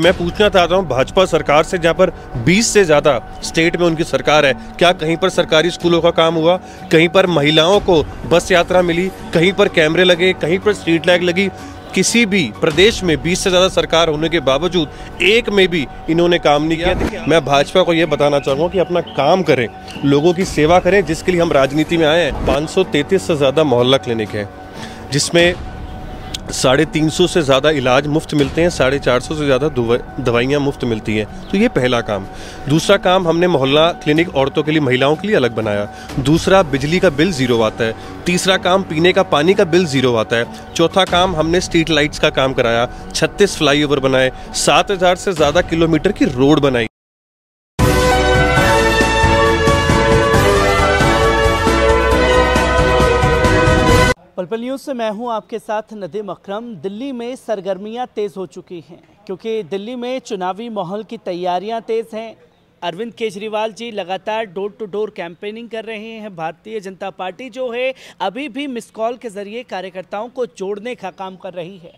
मैं पूछना चाहता हूँ भाजपा सरकार से जहाँ पर 20 से ज़्यादा स्टेट में उनकी सरकार है क्या कहीं पर सरकारी स्कूलों का काम हुआ कहीं पर महिलाओं को बस यात्रा मिली कहीं पर कैमरे लगे कहीं पर स्ट्रीट लाइट लगी किसी भी प्रदेश में 20 से ज़्यादा सरकार होने के बावजूद एक में भी इन्होंने काम नहीं किया मैं भाजपा को ये बताना चाहूँगा कि अपना काम करें लोगों की सेवा करें जिसके लिए हम राजनीति में आए हैं पाँच से ज़्यादा मोहल्ला क्लिनिक है जिसमें साढ़े तीन सौ से ज़्यादा इलाज मुफ्त मिलते हैं साढ़े चार सौ से ज़्यादा दवाइयाँ मुफ्त मिलती हैं तो ये पहला काम दूसरा काम हमने मोहल्ला क्लिनिक औरतों के लिए महिलाओं के लिए अलग बनाया दूसरा बिजली का बिल ज़ीरो आता है तीसरा काम पीने का पानी का बिल ज़ीरो आता है चौथा काम हमने स्ट्रीट लाइट्स का काम कराया छत्तीस फ्लाई बनाए सात हज़ार से ज़्यादा किलोमीटर की रोड बनाई पलपल न्यूज़ से मैं हूं आपके साथ नदीम अक्रम दिल्ली में सरगर्मियां तेज़ हो चुकी हैं क्योंकि दिल्ली में चुनावी माहौल की तैयारियां तेज़ हैं अरविंद केजरीवाल जी लगातार डोर टू डोर कैंपेनिंग कर रहे हैं भारतीय जनता पार्टी जो है अभी भी मिस कॉल के ज़रिए कार्यकर्ताओं को जोड़ने का काम कर रही है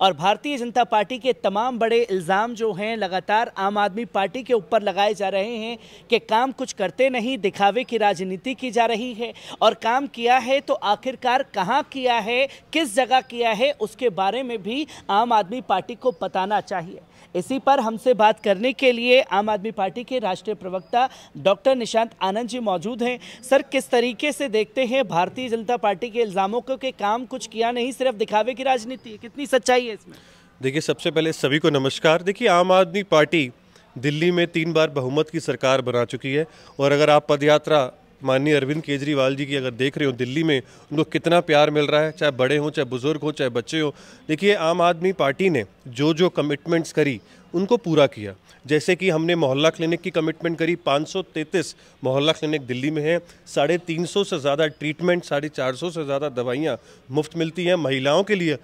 और भारतीय जनता पार्टी के तमाम बड़े इल्ज़ाम जो हैं लगातार आम आदमी पार्टी के ऊपर लगाए जा रहे हैं कि काम कुछ करते नहीं दिखावे की राजनीति की जा रही है और काम किया है तो आखिरकार कहाँ किया है किस जगह किया है उसके बारे में भी आम आदमी पार्टी को बताना चाहिए इसी पर हमसे बात करने के लिए आम आदमी पार्टी के राष्ट्रीय प्रवक्ता डॉक्टर निशांत आनंद जी मौजूद हैं सर किस तरीके से देखते हैं भारतीय जनता पार्टी के इल्ज़ामों के काम कुछ किया नहीं सिर्फ दिखावे की राजनीति है कितनी सच्चाई है इसमें देखिए सबसे पहले सभी को नमस्कार देखिए आम आदमी पार्टी दिल्ली में तीन बार बहुमत की सरकार बना चुकी है और अगर आप पदयात्रा माननीय अरविंद केजरीवाल जी की अगर देख रहे हो दिल्ली में उनको कितना प्यार मिल रहा है चाहे बड़े हों चाहे बुज़ुर्ग हों चाहे बच्चे हों देखिए आम आदमी पार्टी ने जो जो कमिटमेंट्स करी उनको पूरा किया जैसे कि हमने मोहल्ला क्लिनिक की कमिटमेंट करी 533 मोहल्ला क्लिनिक दिल्ली में है साढ़े तीन से ज़्यादा ट्रीटमेंट साढ़े चार से ज़्यादा दवाइयाँ मुफ्त मिलती हैं महिलाओं के लिए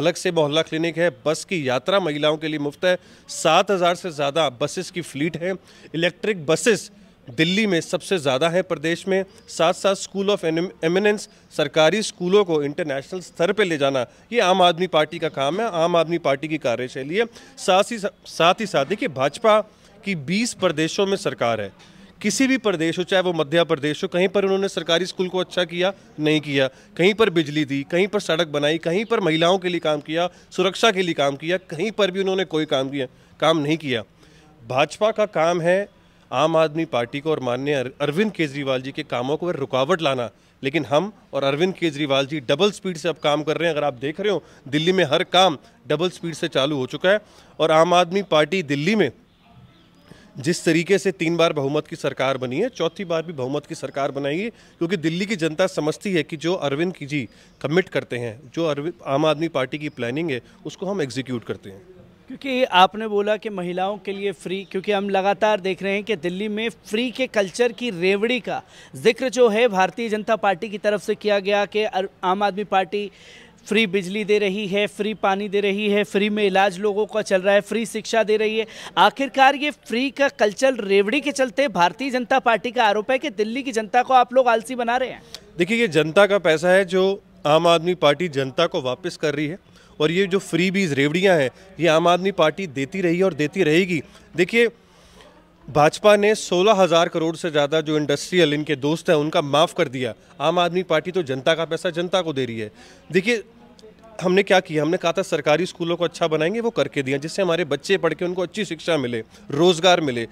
अलग से मोहल्ला क्लिनिक है बस की यात्रा महिलाओं के लिए मुफ्त है सात हज़ार से ज़्यादा बसेस की फ्लीट है इलेक्ट्रिक बसेस दिल्ली में सबसे ज़्यादा है प्रदेश में साथ साथ स्कूल ऑफ एमिनेंस सरकारी स्कूलों को इंटरनेशनल स्तर पर ले जाना ये आम आदमी पार्टी का काम है आम आदमी पार्टी की कार्यशैली है साथ ही साथ ही साथ देखिए भाजपा की 20 प्रदेशों में सरकार है किसी भी प्रदेश हो चाहे वो मध्य प्रदेश हो कहीं पर उन्होंने सरकारी स्कूल को अच्छा किया नहीं किया कहीं पर बिजली दी कहीं पर सड़क बनाई कहीं पर महिलाओं के लिए काम किया सुरक्षा के लिए काम किया कहीं पर भी उन्होंने कोई काम किया काम नहीं किया भाजपा का काम है आम आदमी पार्टी को और माननीय अरविंद केजरीवाल जी के कामों को रुकावट लाना लेकिन हम और अरविंद केजरीवाल जी डबल स्पीड से अब काम कर रहे हैं अगर आप देख रहे हो दिल्ली में हर काम डबल स्पीड से चालू हो चुका है और आम आदमी पार्टी दिल्ली में जिस तरीके से तीन बार बहुमत की सरकार बनी है चौथी बार भी बहुमत की सरकार बनाई है क्योंकि दिल्ली की जनता समझती है कि जो अरविंद की जी कमिट करते हैं जो अरविंद आम आदमी पार्टी की प्लानिंग है उसको हम एग्जीक्यूट करते हैं क्योंकि आपने बोला कि महिलाओं के लिए फ्री क्योंकि हम लगातार देख रहे हैं कि दिल्ली में फ्री के कल्चर की रेवड़ी का जिक्र जो है भारतीय जनता पार्टी की तरफ से किया गया कि आम आदमी पार्टी फ्री बिजली दे रही है फ्री पानी दे रही है फ्री में इलाज लोगों का चल रहा है फ्री शिक्षा दे रही है आखिरकार ये फ्री का कल्चर रेवड़ी के चलते भारतीय जनता पार्टी का आरोप है कि दिल्ली की जनता को आप लोग आलसी बना रहे हैं देखिए ये जनता का पैसा है जो आम आदमी पार्टी जनता को वापस कर रही है और ये जो फ्री बीज रेवड़ियाँ हैं ये आम आदमी पार्टी देती रही और देती रहेगी देखिए भाजपा ने सोलह हज़ार करोड़ से ज़्यादा जो इंडस्ट्रियल इनके दोस्त हैं उनका माफ़ कर दिया आम आदमी पार्टी तो जनता का पैसा जनता को दे रही है देखिए हमने क्या किया हमने कहा था सरकारी स्कूलों को अच्छा बनाएंगे वो करके दिया जिससे हमारे बच्चे पढ़ के उनको अच्छी शिक्षा मिले रोज़गार मिले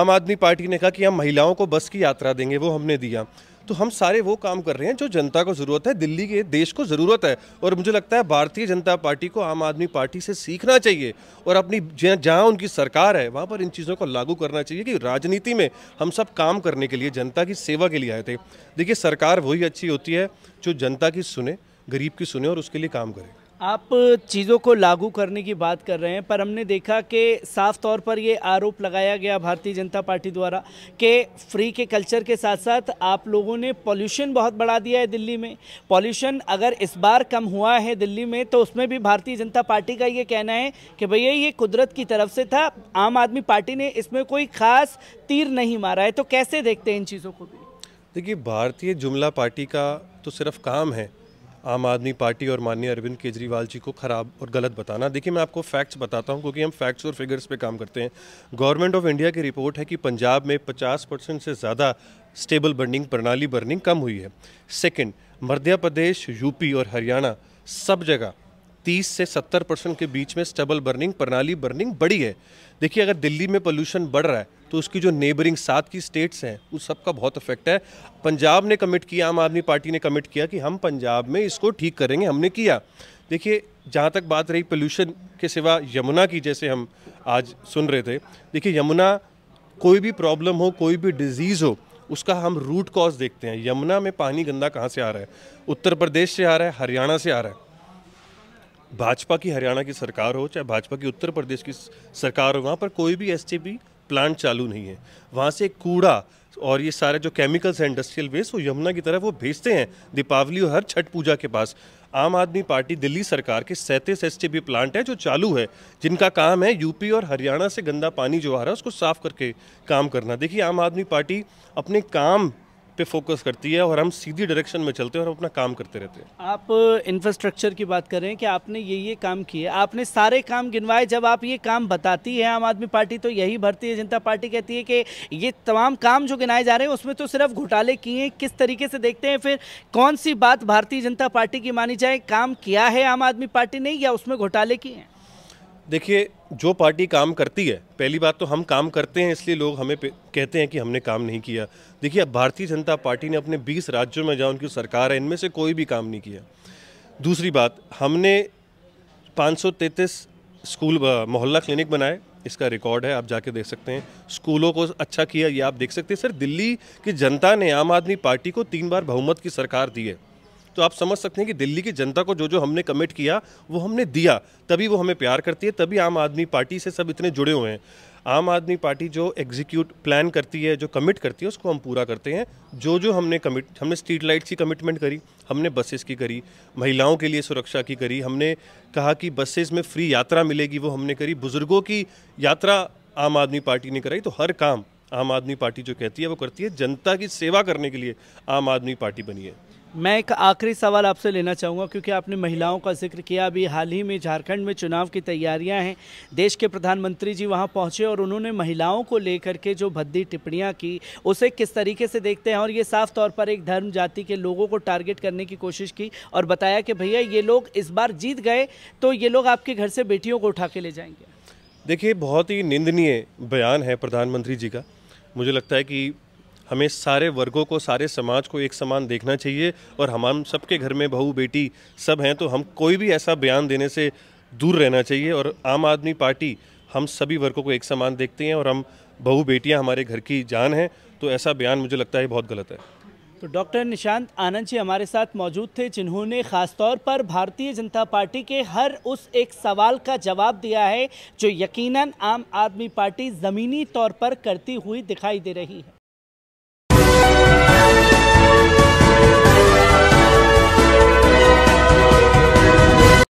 आम आदमी पार्टी ने कहा कि हम महिलाओं को बस की यात्रा देंगे वो हमने दिया तो हम सारे वो काम कर रहे हैं जो जनता को ज़रूरत है दिल्ली के देश को ज़रूरत है और मुझे लगता है भारतीय जनता पार्टी को आम आदमी पार्टी से सीखना चाहिए और अपनी जहाँ उनकी सरकार है वहाँ पर इन चीज़ों को लागू करना चाहिए कि राजनीति में हम सब काम करने के लिए जनता की सेवा के लिए आए थे देखिए सरकार वही अच्छी होती है जो जनता की सुने गरीब की सुने और उसके लिए काम करे आप चीज़ों को लागू करने की बात कर रहे हैं पर हमने देखा कि साफ तौर पर ये आरोप लगाया गया भारतीय जनता पार्टी द्वारा कि फ्री के कल्चर के साथ साथ आप लोगों ने पॉल्यूशन बहुत बढ़ा दिया है दिल्ली में पॉल्यूशन अगर इस बार कम हुआ है दिल्ली में तो उसमें भी भारतीय जनता पार्टी का ये कहना है कि भैया ये कुदरत की तरफ से था आम आदमी पार्टी ने इसमें कोई ख़ास तीर नहीं मारा है तो कैसे देखते हैं इन चीज़ों को भी देखिए भारतीय जुमला पार्टी का तो सिर्फ काम है आम आदमी पार्टी और माननीय अरविंद केजरीवाल जी को ख़राब और गलत बताना देखिए मैं आपको फैक्ट्स बताता हूँ क्योंकि हम फैक्ट्स और फिगर्स पे काम करते हैं गवर्नमेंट ऑफ इंडिया की रिपोर्ट है कि पंजाब में 50 परसेंट से ज़्यादा स्टेबल बर्निंग प्रणाली बर्निंग कम हुई है सेकेंड मध्य प्रदेश यूपी और हरियाणा सब जगह 30 से 70 परसेंट के बीच में स्टेबल बर्निंग प्रणाली बर्निंग बढ़ी है देखिए अगर दिल्ली में पोल्यूशन बढ़ रहा है तो उसकी जो नेबरिंग सात की स्टेट्स हैं उस सब का बहुत इफेक्ट है पंजाब ने कमिट किया आम आदमी पार्टी ने कमिट किया कि हम पंजाब में इसको ठीक करेंगे हमने किया देखिए जहाँ तक बात रही पोल्यूशन के सिवा यमुना की जैसे हम आज सुन रहे थे देखिए यमुना कोई भी प्रॉब्लम हो कोई भी डिजीज़ हो उसका हम रूट कॉज देखते हैं यमुना में पानी गंदा कहाँ से आ रहा है उत्तर प्रदेश से आ रहा है हरियाणा से आ रहा है भाजपा की हरियाणा की सरकार हो चाहे भाजपा की उत्तर प्रदेश की सरकार हो वहाँ पर कोई भी एस प्लांट चालू नहीं है वहाँ से कूड़ा और ये सारे जो केमिकल्स हैं इंडस्ट्रियल वेस्ट वो यमुना की तरफ वो भेजते हैं दीपावली और हर छठ पूजा के पास आम आदमी पार्टी दिल्ली सरकार के सैंतीस एस बी प्लांट है जो चालू है जिनका काम है यूपी और हरियाणा से गंदा पानी जो आ रहा है उसको साफ करके काम करना देखिए आम आदमी पार्टी अपने काम पे फोकस करती है और हम सीधी डायरेक्शन में चलते हैं और अपना काम करते रहते हैं आप इंफ्रास्ट्रक्चर की बात कर रहे हैं कि आपने ये ये काम किए आपने सारे काम गिनवाए जब आप ये काम बताती है आम आदमी पार्टी तो यही भरती है जनता पार्टी कहती है कि ये तमाम काम जो गिनाए जा रहे हैं उसमें तो सिर्फ घोटाले किए हैं किस तरीके से देखते हैं फिर कौन सी बात भारतीय जनता पार्टी की मानी जाए काम किया है आम आदमी पार्टी ने या उसमें घोटाले किए हैं देखिए जो पार्टी काम करती है पहली बात तो हम काम करते हैं इसलिए लोग हमें कहते हैं कि हमने काम नहीं किया देखिए अब भारतीय जनता पार्टी ने अपने 20 राज्यों में जहाँ उनकी सरकार है इनमें से कोई भी काम नहीं किया दूसरी बात हमने 533 स्कूल मोहल्ला क्लिनिक बनाए इसका रिकॉर्ड है आप जाके देख सकते हैं स्कूलों को अच्छा किया ये आप देख सकते हैं सर दिल्ली की जनता ने आम आदमी पार्टी को तीन बार बहुमत की सरकार दी है तो आप समझ सकते हैं कि दिल्ली की जनता को जो जो हमने कमिट किया वो हमने दिया तभी वो हमें प्यार करती है तभी आम आदमी पार्टी से सब इतने जुड़े हुए हैं आम आदमी पार्टी जो एग्जीक्यूट प्लान करती है जो कमिट करती है उसको हम पूरा करते हैं जो जो हमने कमिट हमने स्ट्रीट लाइट्स की कमिटमेंट करी हमने बसेस की करी महिलाओं के लिए सुरक्षा की करी हमने कहा कि बसेस में फ्री यात्रा मिलेगी वो हमने करी बुज़ुर्गों की यात्रा आम आदमी पार्टी ने कराई तो हर काम आम आदमी पार्टी जो कहती है वो करती है जनता की सेवा करने के लिए आम आदमी पार्टी बनी है मैं एक आखिरी सवाल आपसे लेना चाहूँगा क्योंकि आपने महिलाओं का जिक्र किया अभी हाल ही में झारखंड में चुनाव की तैयारियां हैं देश के प्रधानमंत्री जी वहां पहुंचे और उन्होंने महिलाओं को लेकर के जो भद्दी टिप्पणियां की उसे किस तरीके से देखते हैं और ये साफ तौर पर एक धर्म जाति के लोगों को टारगेट करने की कोशिश की और बताया कि भैया ये लोग इस बार जीत गए तो ये लोग आपके घर से बेटियों को उठा के ले जाएंगे देखिए बहुत ही निंदनीय बयान है प्रधानमंत्री जी का मुझे लगता है कि हमें सारे वर्गों को सारे समाज को एक समान देखना चाहिए और हम सबके घर में बहू बेटी सब हैं तो हम कोई भी ऐसा बयान देने से दूर रहना चाहिए और आम आदमी पार्टी हम सभी वर्गों को एक समान देखते हैं और हम बहू बेटियां हमारे घर की जान हैं तो ऐसा बयान मुझे लगता है बहुत गलत है तो डॉक्टर निशांत आनंद जी हमारे साथ मौजूद थे जिन्होंने खासतौर पर भारतीय जनता पार्टी के हर उस एक सवाल का जवाब दिया है जो यकीनन आम आदमी पार्टी ज़मीनी तौर पर करती हुई दिखाई दे रही है